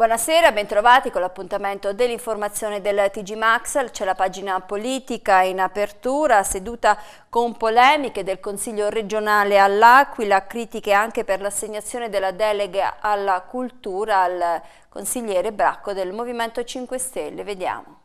Buonasera, bentrovati con l'appuntamento dell'informazione del TG Max. C'è la pagina politica in apertura, seduta con polemiche del Consiglio regionale all'Aquila, critiche anche per l'assegnazione della delega alla cultura al consigliere Bracco del Movimento 5 Stelle. Vediamo.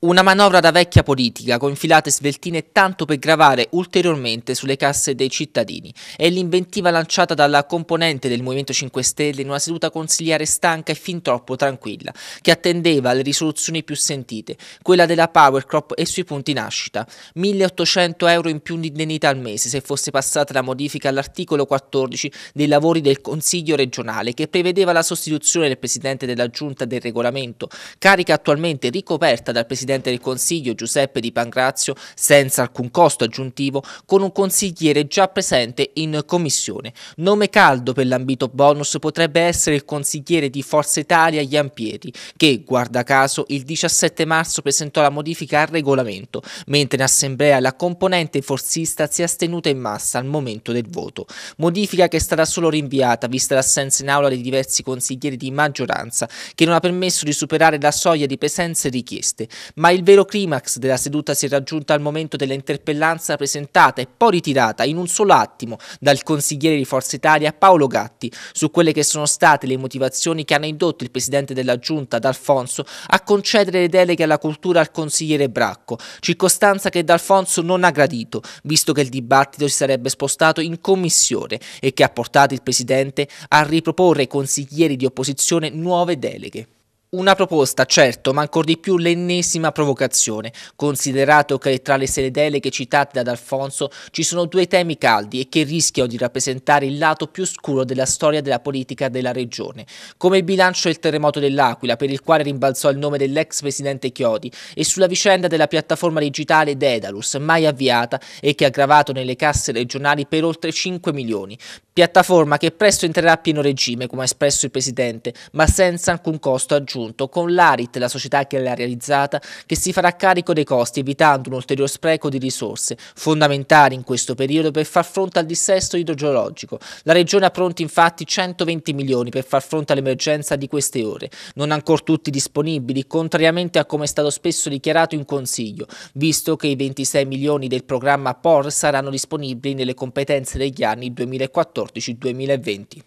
Una manovra da vecchia politica con filate sveltine tanto per gravare ulteriormente sulle casse dei cittadini. È l'inventiva lanciata dalla componente del Movimento 5 Stelle in una seduta consigliare stanca e fin troppo tranquilla, che attendeva le risoluzioni più sentite, quella della Power Crop e sui punti nascita. 1800 euro in più di indennità al mese se fosse passata la modifica all'articolo 14 dei lavori del Consiglio regionale che prevedeva la sostituzione del Presidente della Giunta del Regolamento, carica attualmente ricoperta dal Presidente Presidente del Consiglio Giuseppe Di Pangrazio, senza alcun costo aggiuntivo con un consigliere già presente in commissione. Nome caldo per l'ambito bonus potrebbe essere il consigliere di Forza Italia Iampieri che, guarda caso, il 17 marzo presentò la modifica al regolamento, mentre in assemblea la componente forzista si è astenuta in massa al momento del voto. Modifica che è stata solo rinviata vista l'assenza in aula dei diversi consiglieri di maggioranza che non ha permesso di superare la soglia di presenze richieste, ma il vero climax della seduta si è raggiunto al momento dell'interpellanza presentata e poi ritirata in un solo attimo dal consigliere di Forza Italia Paolo Gatti su quelle che sono state le motivazioni che hanno indotto il presidente della giunta D'Alfonso a concedere le deleghe alla cultura al consigliere Bracco, circostanza che D'Alfonso non ha gradito, visto che il dibattito si sarebbe spostato in commissione e che ha portato il presidente a riproporre ai consiglieri di opposizione nuove deleghe. Una proposta, certo, ma ancor di più l'ennesima provocazione, considerato che tra le serie deleghe citate da D'Alfonso ci sono due temi caldi e che rischiano di rappresentare il lato più scuro della storia della politica della regione, come il bilancio del terremoto dell'Aquila, per il quale rimbalzò il nome dell'ex presidente Chiodi, e sulla vicenda della piattaforma digitale Dedalus, mai avviata e che ha gravato nelle casse regionali per oltre 5 milioni, piattaforma che presto entrerà a pieno regime, come ha espresso il Presidente, ma senza alcun costo aggiunto, con l'Arit, la società che l'ha realizzata, che si farà carico dei costi, evitando un ulteriore spreco di risorse, fondamentali in questo periodo per far fronte al dissesto idrogeologico. La Regione ha pronti infatti 120 milioni per far fronte all'emergenza di queste ore, non ancora tutti disponibili, contrariamente a come è stato spesso dichiarato in Consiglio, visto che i 26 milioni del programma POR saranno disponibili nelle competenze degli anni 2014 2014-2020.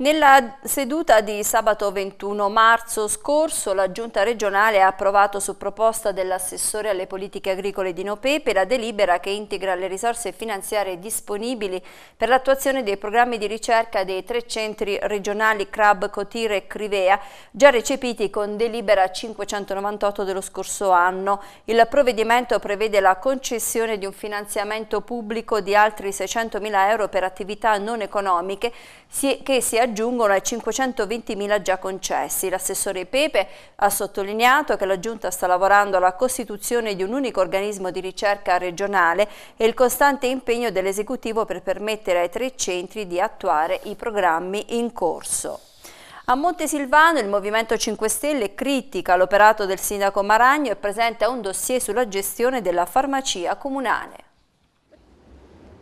Nella seduta di sabato 21 marzo scorso la Giunta regionale ha approvato su proposta dell'assessore alle politiche agricole di Nopepe la delibera che integra le risorse finanziarie disponibili per l'attuazione dei programmi di ricerca dei tre centri regionali Crab, Cotire e Crivea già recepiti con delibera 598 dello scorso anno. Il provvedimento prevede la concessione di un finanziamento pubblico di altri 600.000 euro per attività non economiche che si aggiungono aggiungono ai 520.000 già concessi. L'assessore Pepe ha sottolineato che la Giunta sta lavorando alla costituzione di un unico organismo di ricerca regionale e il costante impegno dell'esecutivo per permettere ai tre centri di attuare i programmi in corso. A Montesilvano il Movimento 5 Stelle critica l'operato del sindaco Maragno e presenta un dossier sulla gestione della farmacia comunale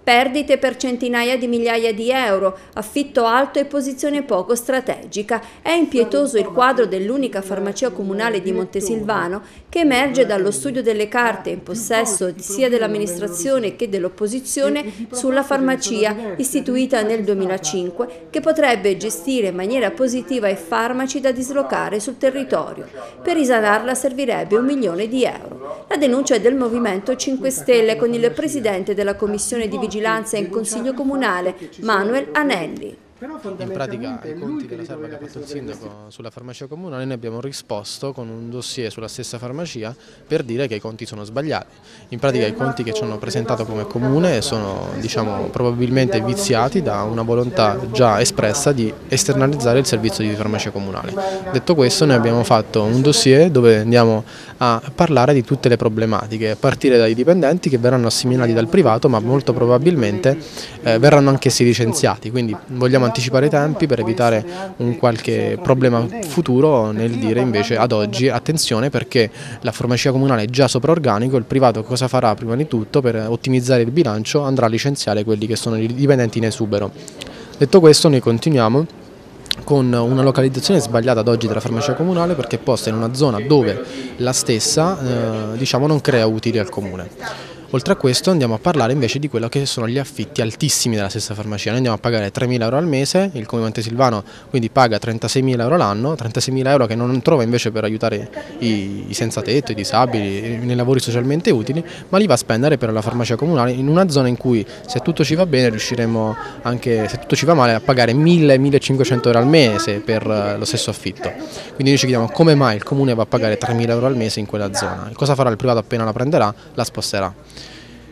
perdite per centinaia di migliaia di euro, affitto alto e posizione poco strategica. È impietoso il quadro dell'unica farmacia comunale di Montesilvano che emerge dallo studio delle carte in possesso sia dell'amministrazione che dell'opposizione sulla farmacia istituita nel 2005 che potrebbe gestire in maniera positiva i farmaci da dislocare sul territorio. Per risanarla servirebbe un milione di euro. La denuncia è del Movimento 5 Stelle con il presidente della Commissione di Vigilanza vigilanza in consiglio comunale, Manuel Anelli. Però in pratica i conti della serva che fatto il sindaco sulla farmacia comunale noi abbiamo risposto con un dossier sulla stessa farmacia per dire che i conti sono sbagliati. In pratica i conti che ci hanno presentato come comune sono diciamo, probabilmente viziati da una volontà già espressa di esternalizzare il servizio di farmacia comunale. Detto questo noi abbiamo fatto un dossier dove andiamo a parlare di tutte le problematiche, a partire dai dipendenti che verranno assimilati dal privato ma molto probabilmente eh, verranno anch'essi licenziati, quindi vogliamo anticipare i tempi per evitare un qualche problema futuro nel dire invece ad oggi attenzione perché la farmacia comunale è già sopraorganico, il privato cosa farà prima di tutto per ottimizzare il bilancio? Andrà a licenziare quelli che sono i dipendenti in esubero. Detto questo noi continuiamo con una localizzazione sbagliata ad oggi della farmacia comunale perché è posta in una zona dove la stessa eh, diciamo, non crea utili al comune. Oltre a questo andiamo a parlare invece di quello che sono gli affitti altissimi della stessa farmacia. Noi andiamo a pagare 3.000 euro al mese, il Comune Silvano quindi paga 36.000 euro l'anno, 36.000 euro che non trova invece per aiutare i, senza tetto, i disabili, nei lavori socialmente utili, ma li va a spendere per la farmacia comunale in una zona in cui se tutto ci va bene riusciremo anche, se tutto ci va male, a pagare 1.000-1.500 euro al mese per eh, lo stesso affitto. Quindi noi ci chiediamo come mai il Comune va a pagare 3.000 euro al mese in quella zona, cosa farà il privato appena la prenderà? La sposterà.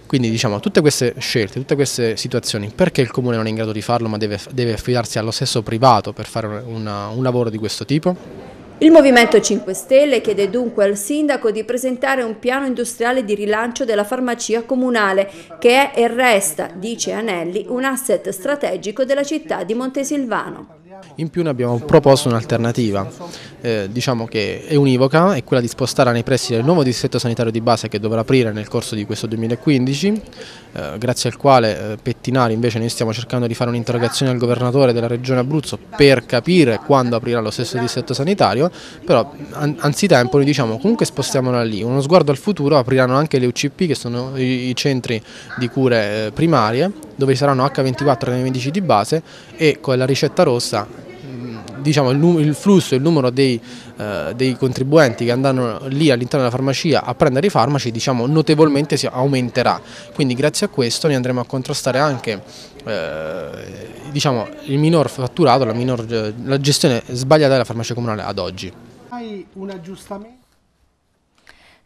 Quindi diciamo, tutte queste scelte, tutte queste situazioni, perché il comune non è in grado di farlo ma deve, deve affidarsi allo stesso privato per fare una, un lavoro di questo tipo? Il Movimento 5 Stelle chiede dunque al Sindaco di presentare un piano industriale di rilancio della farmacia comunale che è e resta, dice Anelli, un asset strategico della città di Montesilvano. In più ne abbiamo proposto un'alternativa, eh, diciamo che è univoca, è quella di spostarla nei pressi del nuovo distretto sanitario di base che dovrà aprire nel corso di questo 2015, eh, grazie al quale eh, Pettinari invece noi stiamo cercando di fare un'interrogazione al governatore della regione Abruzzo per capire quando aprirà lo stesso distretto sanitario, però an anzitempo noi diciamo comunque spostiamola lì, uno sguardo al futuro apriranno anche le UCP che sono i, i centri di cure eh, primarie dove saranno H24 nei medici di base e con la ricetta rossa mm, diciamo, il, il flusso e il numero dei, eh, dei, contribuenti che andranno lì all'interno della farmacia a prendere i farmaci diciamo, notevolmente si aumenterà. Quindi grazie a questo ne andremo a contrastare anche eh, diciamo, il minor fatturato, la, minor, eh, la gestione sbagliata della farmacia comunale ad oggi. Hai un aggiustamento?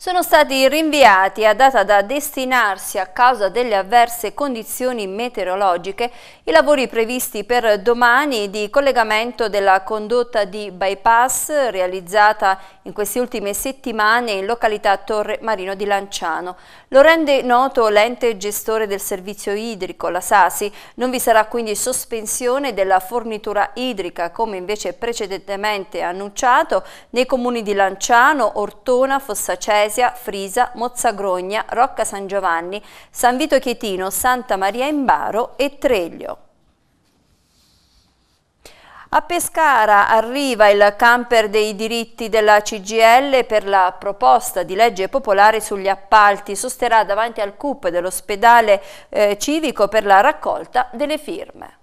sono stati rinviati a data da destinarsi a causa delle avverse condizioni meteorologiche i lavori previsti per domani di collegamento della condotta di bypass realizzata in queste ultime settimane in località Torre Marino di Lanciano. Lo rende noto l'ente gestore del servizio idrico, la Sasi. Non vi sarà quindi sospensione della fornitura idrica come invece precedentemente annunciato nei comuni di Lanciano, Ortona, Fossacesi, Fresia, Frisa, Mozzagrogna, Rocca San Giovanni, San Vito Chietino, Santa Maria in Baro e Treglio. A Pescara arriva il camper dei diritti della CGL per la proposta di legge popolare sugli appalti. Sosterrà davanti al CUP dell'ospedale eh, civico per la raccolta delle firme.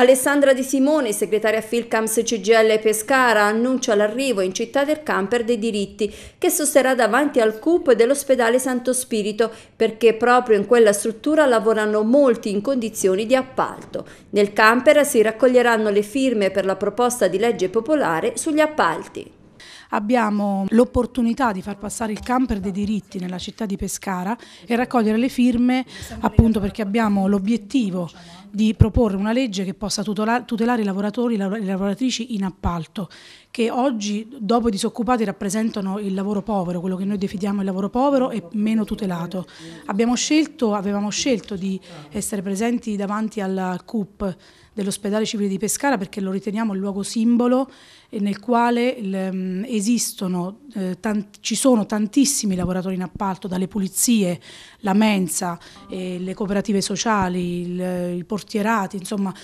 Alessandra Di Simone, segretaria Filcams CGL Pescara, annuncia l'arrivo in città del camper dei diritti che sosterrà davanti al CUP dell'ospedale Santo Spirito perché proprio in quella struttura lavorano molti in condizioni di appalto. Nel camper si raccoglieranno le firme per la proposta di legge popolare sugli appalti abbiamo l'opportunità di far passare il camper dei diritti nella città di Pescara e raccogliere le firme appunto perché abbiamo l'obiettivo di proporre una legge che possa tutelare i lavoratori e le lavoratrici in appalto, che oggi dopo i disoccupati rappresentano il lavoro povero, quello che noi definiamo il lavoro povero e meno tutelato. Abbiamo Scelto, avevamo scelto di essere presenti davanti al CUP dell'ospedale civile di Pescara perché lo riteniamo il luogo simbolo nel quale mm, esistono, eh, ci sono tantissimi lavoratori in appalto, dalle pulizie, la mensa, eh, le cooperative sociali, i portierati, insomma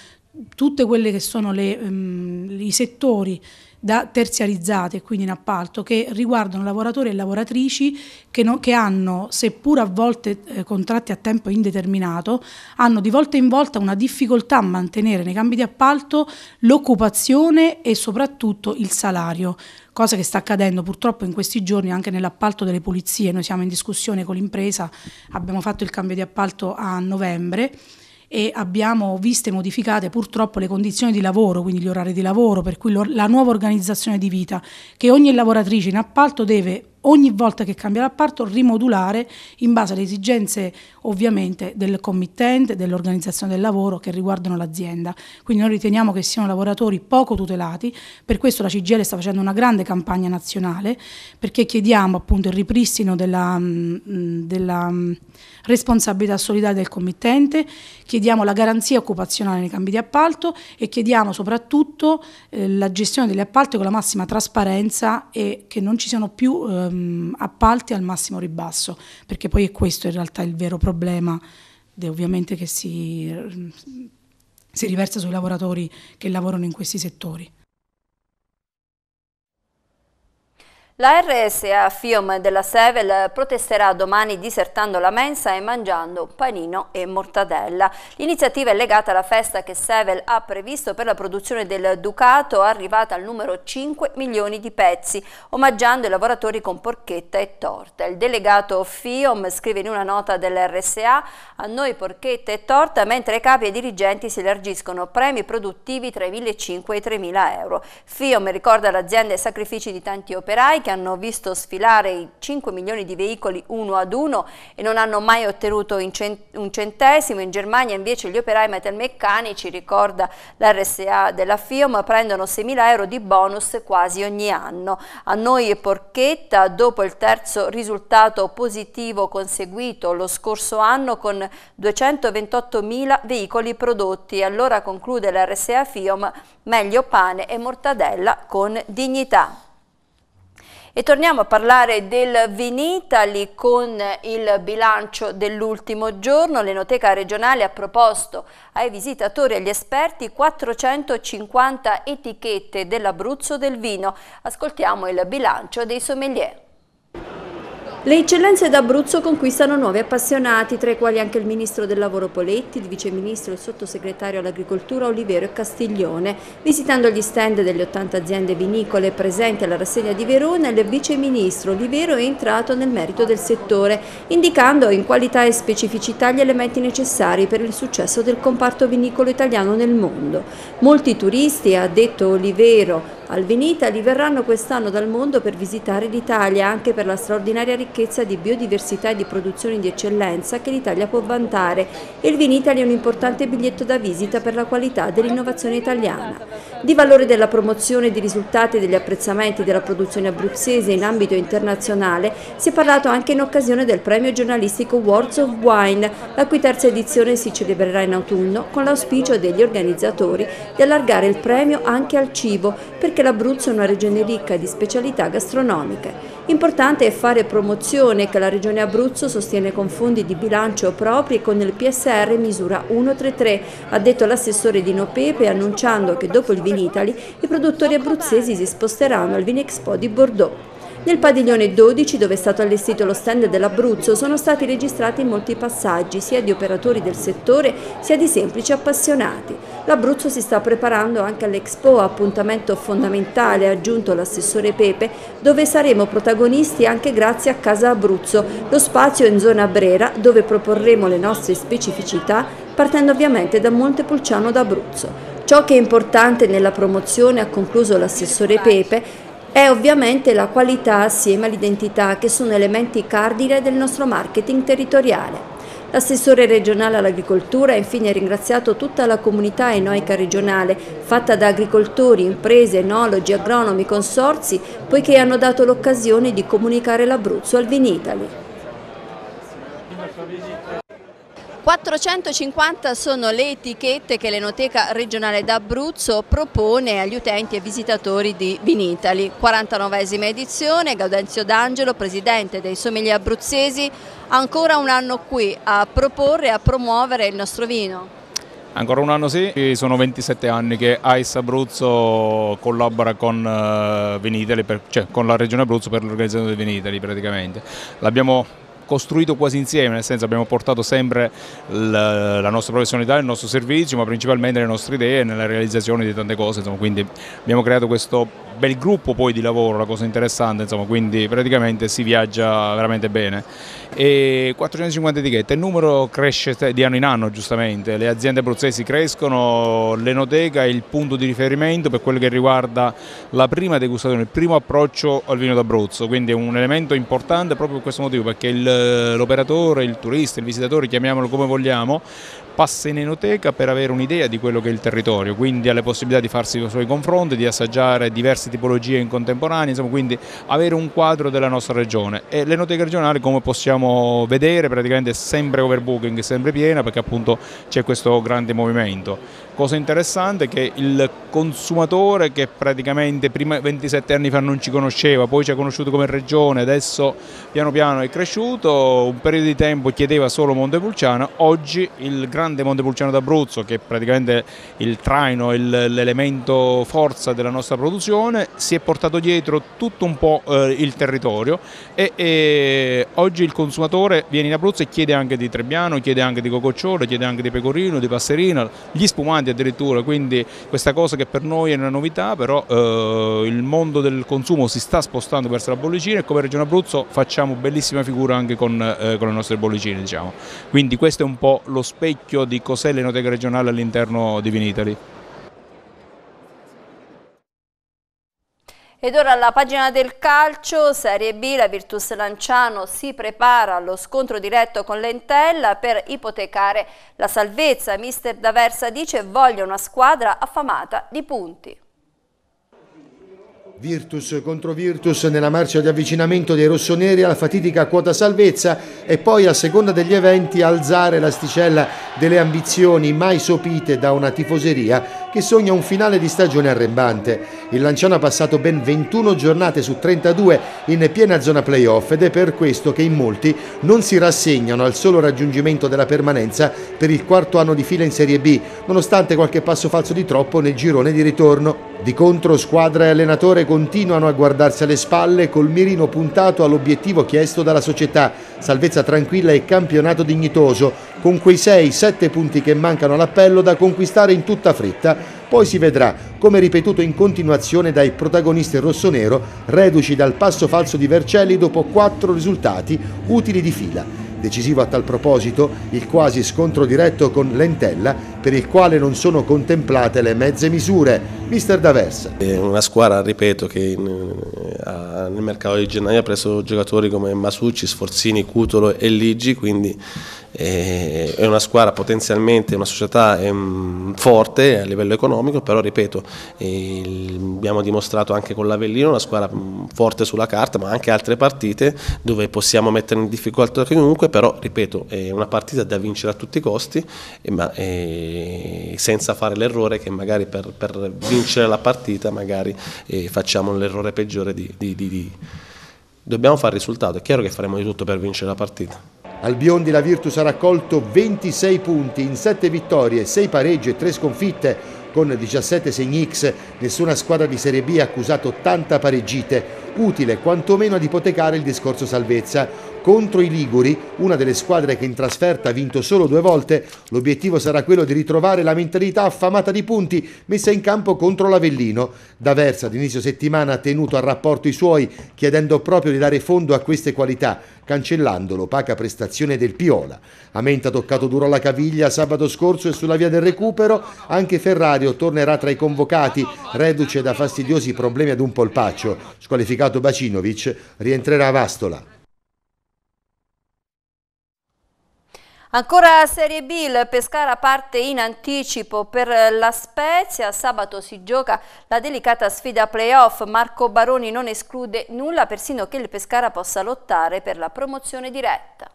tutte quelle che sono le, um, i settori da terziarizzate, quindi in appalto, che riguardano lavoratori e lavoratrici che, non, che hanno, seppur a volte eh, contratti a tempo indeterminato, hanno di volta in volta una difficoltà a mantenere nei cambi di appalto l'occupazione e soprattutto il salario cosa che sta accadendo purtroppo in questi giorni anche nell'appalto delle pulizie. Noi siamo in discussione con l'impresa, abbiamo fatto il cambio di appalto a novembre e abbiamo viste modificate purtroppo le condizioni di lavoro, quindi gli orari di lavoro, per cui la nuova organizzazione di vita che ogni lavoratrice in appalto deve ogni volta che cambia l'apparto rimodulare in base alle esigenze ovviamente del committente, dell'organizzazione del lavoro che riguardano l'azienda. Quindi noi riteniamo che siano lavoratori poco tutelati, per questo la CGL sta facendo una grande campagna nazionale perché chiediamo appunto il ripristino della, mm, mm, della mm, responsabilità solidale del committente, chiediamo la garanzia occupazionale nei cambi di appalto e chiediamo soprattutto eh, la gestione degli appalti con la massima trasparenza e che non ci siano più eh, ehm, appalti al massimo ribasso, perché poi è questo in realtà il vero problema, ovviamente che si, si riversa sui lavoratori che lavorano in questi settori. La RSA FIOM della Sevel protesterà domani disertando la mensa e mangiando panino e mortadella. L'iniziativa è legata alla festa che Sevel ha previsto per la produzione del Ducato, arrivata al numero 5 milioni di pezzi, omaggiando i lavoratori con porchetta e torta. Il delegato FIOM scrive in una nota dell'RSA a noi porchetta e torta, mentre i capi e dirigenti si elargiscono premi produttivi tra i 1.500 e i 3.000 euro. FIOM ricorda l'azienda e i sacrifici di tanti operai che hanno visto sfilare i 5 milioni di veicoli uno ad uno e non hanno mai ottenuto un centesimo. In Germania invece gli operai metalmeccanici, ricorda l'RSA della FIOM, prendono 6.000 euro di bonus quasi ogni anno. A noi e Porchetta, dopo il terzo risultato positivo conseguito lo scorso anno con 228.000 veicoli prodotti. Allora conclude l'RSA FIOM, meglio pane e mortadella con dignità. E torniamo a parlare del Vinitali con il bilancio dell'ultimo giorno. L'Enoteca regionale ha proposto ai visitatori e agli esperti 450 etichette dell'Abruzzo del vino. Ascoltiamo il bilancio dei sommelier. Le eccellenze d'Abruzzo conquistano nuovi appassionati, tra i quali anche il ministro del lavoro Poletti, il viceministro e il sottosegretario all'agricoltura Olivero Castiglione. Visitando gli stand delle 80 aziende vinicole presenti alla rassegna di Verona, il viceministro Olivero è entrato nel merito del settore, indicando in qualità e specificità gli elementi necessari per il successo del comparto vinicolo italiano nel mondo. Molti turisti, ha detto Olivero, al Vinitali verranno quest'anno dal mondo per visitare l'Italia, anche per la straordinaria ricchezza ricchezza di biodiversità e di produzioni di eccellenza che l'Italia può vantare e il Vinitalia è un importante biglietto da visita per la qualità dell'innovazione italiana. Di valore della promozione di risultati e degli apprezzamenti della produzione abruzzese in ambito internazionale si è parlato anche in occasione del premio giornalistico Words of Wine, la cui terza edizione si celebrerà in autunno con l'auspicio degli organizzatori di allargare il premio anche al cibo perché l'Abruzzo è una regione ricca di specialità gastronomiche. Importante è fare promozione promozione che la Regione Abruzzo sostiene con fondi di bilancio propri e con il PSR misura 133, ha detto l'assessore di Nopepe annunciando che dopo il Vinitali i produttori abruzzesi si sposteranno al Vinexpo di Bordeaux. Nel padiglione 12, dove è stato allestito lo stand dell'Abruzzo, sono stati registrati molti passaggi, sia di operatori del settore, sia di semplici appassionati. L'Abruzzo si sta preparando anche all'Expo, appuntamento fondamentale, ha aggiunto l'assessore Pepe, dove saremo protagonisti anche grazie a Casa Abruzzo, lo spazio in zona Brera, dove proporremo le nostre specificità, partendo ovviamente da Montepulciano d'Abruzzo. Ciò che è importante nella promozione, ha concluso l'assessore Pepe, è ovviamente la qualità assieme all'identità che sono elementi cardine del nostro marketing territoriale. L'assessore regionale all'agricoltura ha infine ringraziato tutta la comunità enoica regionale, fatta da agricoltori, imprese, enologi, agronomi, consorzi, poiché hanno dato l'occasione di comunicare l'Abruzzo al Vinitali. 450 sono le etichette che l'Enoteca regionale d'Abruzzo propone agli utenti e visitatori di Vinitali. 49esima edizione, Gaudenzio D'Angelo, presidente dei Somigli abruzzesi, ancora un anno qui a proporre e a promuovere il nostro vino. Ancora un anno sì, sono 27 anni che AIS Abruzzo collabora con, eh, Vinitali, cioè con la Regione Abruzzo per l'organizzazione di Vinitali praticamente. L'abbiamo costruito quasi insieme, nel senso abbiamo portato sempre la nostra professionalità, il nostro servizio, ma principalmente le nostre idee nella realizzazione di tante cose, insomma, quindi abbiamo creato questo bel gruppo poi di lavoro, la cosa interessante, insomma, quindi praticamente si viaggia veramente bene. E 450 etichette, il numero cresce di anno in anno giustamente, le aziende abruzzesi crescono, l'enoteca è il punto di riferimento per quello che riguarda la prima degustazione, il primo approccio al vino d'Abruzzo, quindi è un elemento importante proprio per questo motivo, perché l'operatore, il turista, il visitatore, chiamiamolo come vogliamo, passa in enoteca per avere un'idea di quello che è il territorio, quindi ha le possibilità di farsi i suoi confronti, di assaggiare diverse tipologie in contemporanea, insomma, quindi avere un quadro della nostra regione. E l'enoteca regionale, come possiamo vedere, praticamente è sempre overbooking, sempre piena perché appunto c'è questo grande movimento. Cosa interessante è che il consumatore che praticamente prima 27 anni fa non ci conosceva, poi ci ha conosciuto come regione, adesso piano piano è cresciuto, un periodo di tempo chiedeva solo Montepulciano, oggi il grande Montepulciano d'Abruzzo che è praticamente il traino, l'elemento forza della nostra produzione, si è portato dietro tutto un po' eh, il territorio e, e oggi il consumatore viene in Abruzzo e chiede anche di Trebbiano, chiede anche di Cococciolo, chiede anche di Pecorino, di Passerina, gli spumanti avanti addirittura, quindi questa cosa che per noi è una novità, però eh, il mondo del consumo si sta spostando verso la bollicina e come Regione Abruzzo facciamo bellissima figura anche con, eh, con le nostre bollicine. Diciamo. Quindi questo è un po' lo specchio di cos'è l'enoteca regionale all'interno di Vinitali. Ed ora alla pagina del calcio, Serie B, la Virtus Lanciano si prepara allo scontro diretto con l'Entella per ipotecare la salvezza. Mister D'Aversa dice voglio una squadra affamata di punti. Virtus contro Virtus nella marcia di avvicinamento dei rossoneri alla fatidica quota salvezza e poi a seconda degli eventi alzare l'asticella delle ambizioni mai sopite da una tifoseria che sogna un finale di stagione arrembante. Il Lanciano ha passato ben 21 giornate su 32 in piena zona playoff ed è per questo che in molti non si rassegnano al solo raggiungimento della permanenza per il quarto anno di fila in Serie B, nonostante qualche passo falso di troppo nel girone di ritorno. Di contro squadra e allenatore continuano a guardarsi alle spalle col mirino puntato all'obiettivo chiesto dalla società, salvezza tranquilla e campionato dignitoso, con quei 6-7 punti che mancano all'appello da conquistare in tutta fretta, poi si vedrà, come ripetuto in continuazione dai protagonisti rossonero, reduci dal passo falso di Vercelli dopo 4 risultati utili di fila. Decisivo a tal proposito il quasi scontro diretto con Lentella per il quale non sono contemplate le mezze misure. Mister D'Aversa. È una squadra, ripeto, che in, eh, a, nel mercato di gennaio ha preso giocatori come Masucci, Sforzini, Cutolo e Ligi, quindi eh, è una squadra potenzialmente, una società eh, forte a livello economico, però ripeto, eh, abbiamo dimostrato anche con l'Avellino una squadra forte sulla carta, ma anche altre partite dove possiamo mettere in difficoltà chiunque però ripeto è una partita da vincere a tutti i costi, ma eh, senza fare l'errore che magari per, per vincere la partita magari eh, facciamo l'errore peggiore di, di, di, di... Dobbiamo fare il risultato, è chiaro che faremo di tutto per vincere la partita. Al Biondi la Virtus ha raccolto 26 punti in 7 vittorie, 6 pareggi e 3 sconfitte, con 17 segni X. Nessuna squadra di Serie B ha accusato 80 pareggite, utile quantomeno ad ipotecare il discorso salvezza contro i Liguri, una delle squadre che in trasferta ha vinto solo due volte, l'obiettivo sarà quello di ritrovare la mentalità affamata di punti messa in campo contro l'Avellino. D'Aversa ad inizio settimana ha tenuto a rapporto i suoi, chiedendo proprio di dare fondo a queste qualità, cancellando l'opaca prestazione del Piola. Amenta ha toccato duro la caviglia sabato scorso e sulla via del recupero anche Ferrario tornerà tra i convocati, reduce da fastidiosi problemi ad un polpaccio. Squalificato Bacinovic rientrerà a Vastola. Ancora Serie B, il Pescara parte in anticipo per la Spezia, sabato si gioca la delicata sfida playoff, Marco Baroni non esclude nulla persino che il Pescara possa lottare per la promozione diretta.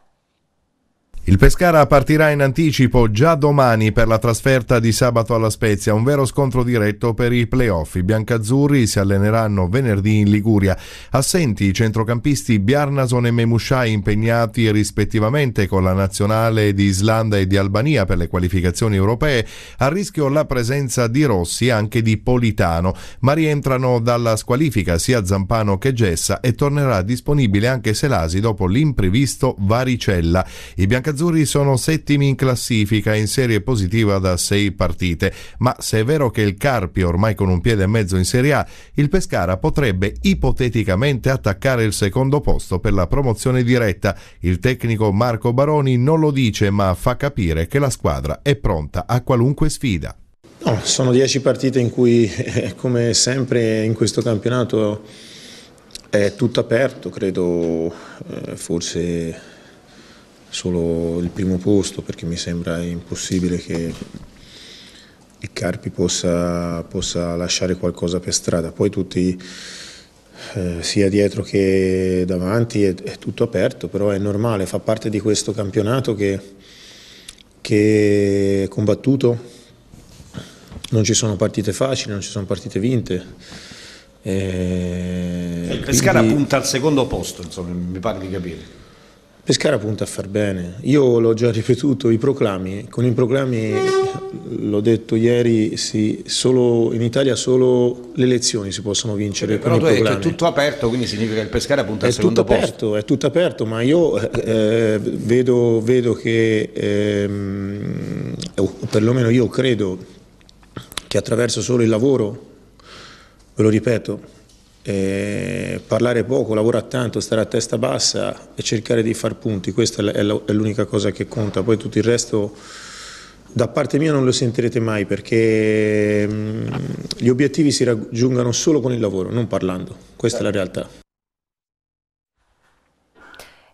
Il Pescara partirà in anticipo già domani per la trasferta di sabato alla Spezia, un vero scontro diretto per i playoff. I biancazzurri si alleneranno venerdì in Liguria. Assenti i centrocampisti Bjarnason e Memushai impegnati rispettivamente con la nazionale di Islanda e di Albania per le qualificazioni europee, a rischio la presenza di Rossi e anche di Politano, ma rientrano dalla squalifica sia Zampano che Gessa e tornerà disponibile anche Selasi dopo l'imprevisto varicella. I biancazzurri azzurri sono settimi in classifica in serie positiva da sei partite, ma se è vero che il Carpi ormai con un piede e mezzo in Serie A, il Pescara potrebbe ipoteticamente attaccare il secondo posto per la promozione diretta. Il tecnico Marco Baroni non lo dice, ma fa capire che la squadra è pronta a qualunque sfida. No, sono dieci partite in cui, eh, come sempre in questo campionato, è tutto aperto, credo eh, forse solo il primo posto perché mi sembra impossibile che il Carpi possa, possa lasciare qualcosa per strada. Poi tutti, eh, sia dietro che davanti, è, è, tutto aperto, però è normale, fa parte di questo campionato che, che è combattuto. Non ci sono partite facili, non ci sono partite vinte. E eh, Pescara quindi... punta al secondo posto, insomma, mi pare di capire. Pescara punta a far bene, io l'ho già ripetuto, i proclami, con i proclami, l'ho detto ieri, sì, solo, in Italia solo le elezioni si possono vincere Però con i proclami. Però è tutto aperto, quindi significa che il Pescara punta è al secondo aperto, posto. È tutto aperto, ma io eh, vedo, vedo, che, eh, o perlomeno io credo, che attraverso solo il lavoro, ve lo ripeto, eh, parlare poco, lavorare tanto, stare a testa bassa e cercare di far punti, questa è l'unica cosa che conta, poi tutto il resto da parte mia non lo sentirete mai perché mm, gli obiettivi si raggiungono solo con il lavoro, non parlando, questa è la realtà.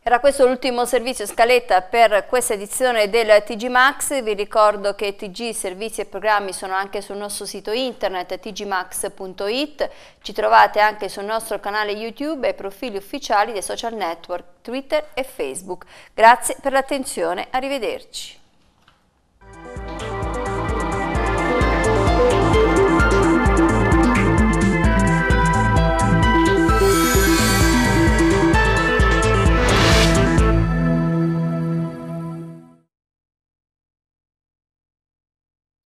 Era questo l'ultimo servizio scaletta per questa edizione del TG Max, vi ricordo che TG servizi e programmi sono anche sul nostro sito internet tgmax.it, ci trovate anche sul nostro canale YouTube e profili ufficiali dei social network Twitter e Facebook. Grazie per l'attenzione, arrivederci.